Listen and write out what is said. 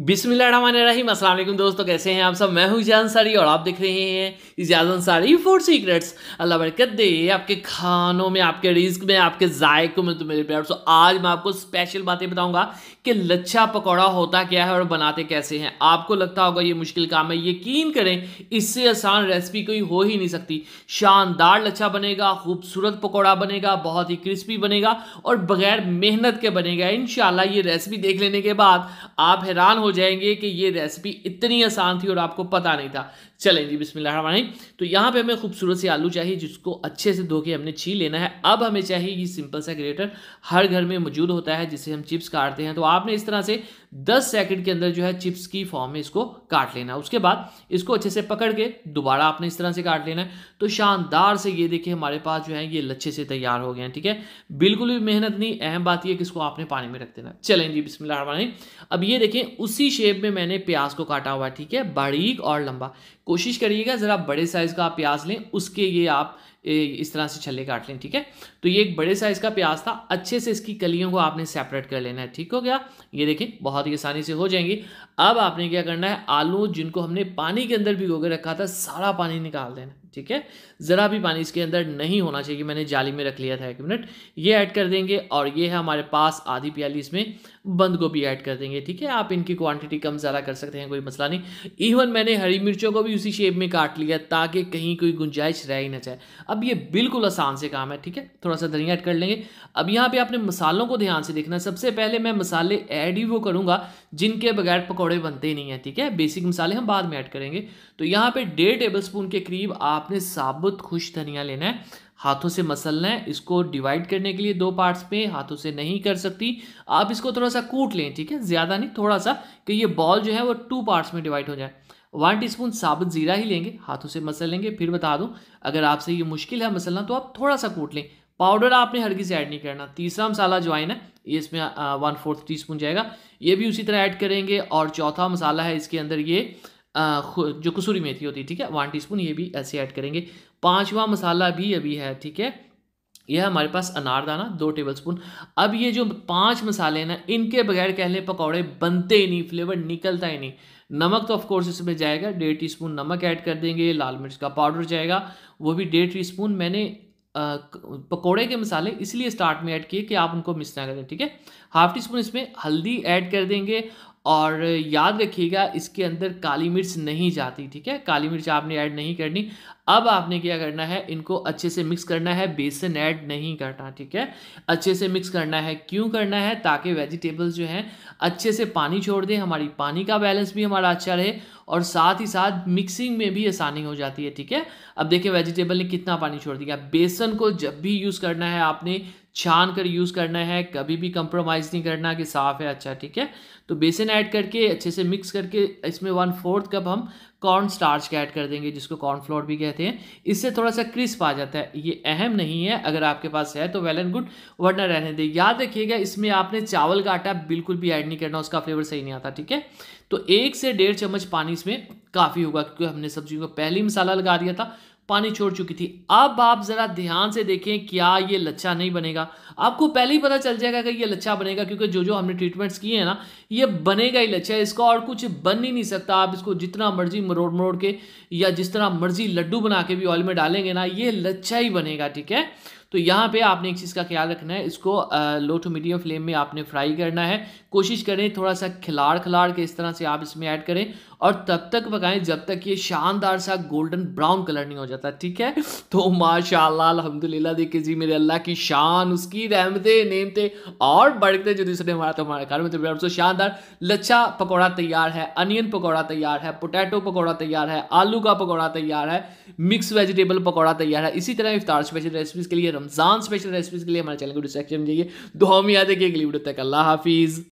बिस्मिल्लाम असलम दोस्तों कैसे हैं आप सब मैं हूं इजाज अंसारी और आप देख रहे हैं इजाज अंसारी फूड सीक्रेट्स अल्लाह बरकत दे आपके खानों में आपके रिस्क में आपके जायकों में तो मेरे प्यार सो आज मैं आपको स्पेशल बातें बताऊंगा कि लच्छा पकौड़ा होता क्या है और बनाते कैसे हैं आपको लगता होगा ये मुश्किल काम है यकीन करें इससे आसान रेसिपी कोई हो ही नहीं सकती शानदार लच्छा बनेगा खूबसूरत पकौड़ा बनेगा बहुत ही क्रिस्पी बनेगा और बगैर मेहनत के बनेगा इन ये रेसिपी देख लेने के बाद आप हैरान हो जाएंगे कि ये रेसिपी इतनी आसान थी और आपको पता नहीं था चलें जी बिस्मिल्लाह तो यहाँ पे हमें खूबसूरत से आलू चाहिए जिसको अच्छे से धो के हमने छी लेना है अब हमें चाहिए ये सिंपल सा ग्रेटर हर घर में मौजूद होता है जिसे हम चिप्स काटते हैं तो आपने इस तरह से दस सेकेंड के अंदर जो है चिप्स की फॉर्म में इसको काट लेना उसके बाद इसको अच्छे से पकड़ के दोबारा आपने इस तरह से काट लेना है तो शानदार से ये देखिए हमारे पास जो है ये लच्छे से तैयार हो गए हैं ठीक है बिल्कुल भी मेहनत नहीं अहम बात यह कि इसको आपने पानी में रख देना चलें जी बिस्मिल्लाह अब ये देखें उस उसी शेप में मैंने प्याज को काटा हुआ है ठीक है बारीक और लंबा कोशिश करिएगा ज़रा बड़े साइज़ का आप प्याज लें उसके ये आप इस तरह से छल्ले काट लें ठीक है तो ये एक बड़े साइज़ का प्याज था अच्छे से इसकी कलियों को आपने सेपरेट कर लेना है ठीक हो गया ये देखें बहुत ही आसानी से हो जाएंगी अब आपने क्या करना है आलू जिनको हमने पानी के अंदर भिगो के रखा था सारा पानी निकाल देना ठीक है ज़रा भी पानी इसके अंदर नहीं होना चाहिए मैंने जाली में रख लिया था एक मिनट ये ऐड कर देंगे और ये है हमारे पास आधी प्याली इसमें बंद गोभी ऐड कर देंगे ठीक है आप इनकी क्वांटिटी कम ज़्यादा कर सकते हैं कोई मसला नहीं इवन मैंने हरी मिर्चों को भी भी उसी शेप में काट लिया ताकि कहीं कोई गुंजाइश रह ही ना जाए अब ये बिल्कुल आसान से काम है ठीक है थोड़ा सा धनिया ऐड कर लेंगे अब यहाँ पे आपने मसालों को ध्यान से देखना सबसे पहले मैं मसाले ऐड ही वो करूँगा जिनके बगैर पकौड़े बनते नहीं हैं ठीक है बेसिक मसाले हम बाद में ऐड करेंगे तो यहाँ पर डेढ़ टेबल स्पून के करीब आपने साबुत खुश धनिया लेना है हाथों से मसलना है इसको डिवाइड करने के लिए दो पार्ट्स में हाथों से नहीं कर सकती आप इसको थोड़ा सा कूट लें ठीक है ज़्यादा नहीं थोड़ा सा कि ये बॉल जो है वो टू पार्ट्स में डिवाइड हो जाए वन टीस्पून साबुत ज़ीरा ही लेंगे हाथों से मसल लेंगे फिर बता दूं अगर आपसे ये मुश्किल है मसलना तो आप थोड़ा सा कूट लें पाउडर आपने हर से ऐड नहीं करना तीसरा मसाला जो है ये इसमें वन फोर्थ टी स्पून जाएगा ये भी उसी तरह ऐड करेंगे और चौथा मसाला है इसके अंदर ये आ, जो कसूरी मेथी होती है ठीक है वन स्पून ये भी ऐसे ऐड करेंगे पाँचवा मसाला भी अभी है ठीक है यह हमारे पास अनारदाना दो टेबल स्पून अब ये जो पांच मसाले हैं ना इनके बगैर कह लें पकौड़े बनते ही नहीं फ्लेवर निकलता ही नहीं नमक तो ऑफकोर्स इसमें जाएगा डेढ़ टी स्पून नमक ऐड कर देंगे लाल मिर्च का पाउडर जाएगा वो भी डेढ़ टी स्पून मैंने पकोड़े के मसाले इसलिए स्टार्ट में ऐड किए कि आप उनको मिस ना करें ठीक है हाफ टी स्पून इसमें हल्दी ऐड कर देंगे और याद रखिएगा इसके अंदर काली मिर्च नहीं जाती ठीक है काली मिर्च आपने ऐड नहीं करनी अब आपने क्या करना है इनको अच्छे से मिक्स करना है बेसन ऐड नहीं करना ठीक है अच्छे से मिक्स करना है क्यों करना है ताकि वेजिटेबल्स जो हैं अच्छे से पानी छोड़ दें हमारी पानी का बैलेंस भी हमारा अच्छा रहे और साथ ही साथ मिक्सिंग में भी आसानी हो जाती है ठीक है अब देखिए वेजिटेबल ने कितना पानी छोड़ दिया बेसन को जब भी यूज़ करना है आपने छान कर यूज़ करना है कभी भी कंप्रोमाइज़ नहीं करना कि साफ़ है अच्छा ठीक है तो बेसन ऐड करके अच्छे से मिक्स करके इसमें वन फोर्थ कप हम कॉर्न स्टार्च का ऐड कर देंगे जिसको कॉर्न फ्लोर भी कहते हैं इससे थोड़ा सा क्रिस्प आ जाता है ये अहम नहीं है अगर आपके पास है तो वेल एंड गुड वरना रहने दें याद रखिएगा इसमें आपने चावल का आटा बिल्कुल भी ऐड नहीं करना उसका फ्लेवर सही नहीं आता ठीक है तो एक से डेढ़ चम्मच पानी इसमें काफ़ी होगा क्योंकि हमने सब्जियों को पहले ही मसाला लगा दिया था पानी छोड़ चुकी थी अब आप ज़रा ध्यान से देखें क्या ये लच्छा नहीं बनेगा आपको पहले ही पता चल जाएगा कि ये लच्छा बनेगा क्योंकि जो जो हमने ट्रीटमेंट्स किए हैं ना ये बनेगा ही लच्छा इसका और कुछ बन ही नहीं सकता आप इसको जितना मर्जी मरोड़ मरोड़ के या जिस तरह मर्जी लड्डू बना के भी ऑयल में डालेंगे ना ये लच्छा ही बनेगा ठीक है तो यहाँ पे आपने एक चीज़ का ख्याल रखना है इसको लो टू मीडियम फ्लेम में आपने फ्राई करना है कोशिश करें थोड़ा सा खिलाड़ खिलाड़ के इस तरह से आप इसमें ऐड करें और तब तक पकाएं जब तक ये शानदार सा गोल्डन ब्राउन कलर नहीं हो जाता ठीक है तो माशा अलहमदिल्ला देखिए जी मेरे अल्लाह की शान उसकी रहमते नेमते और बढ़ते जो दूसरे हमारा तो हमारे घर में तो सो शानदार लच्छा पकौड़ा तैयार है अनियन पकौड़ा तैयार है पोटैटो पकौड़ा तैयार है आलू का पकौड़ा तैयार है मिक्स वेजिटेबल पकौड़ा तैयार है इसी तरह इफ्तार स्पेशल रेसिपीज़ के लिए रमज़ान स्पेशल रेसिपीज़ के लिए हमारे चैनल को डिस्क्रिप्शन दीजिए दो हम याद देखिए अगली वीडियो तक अल्लाह हाफिज़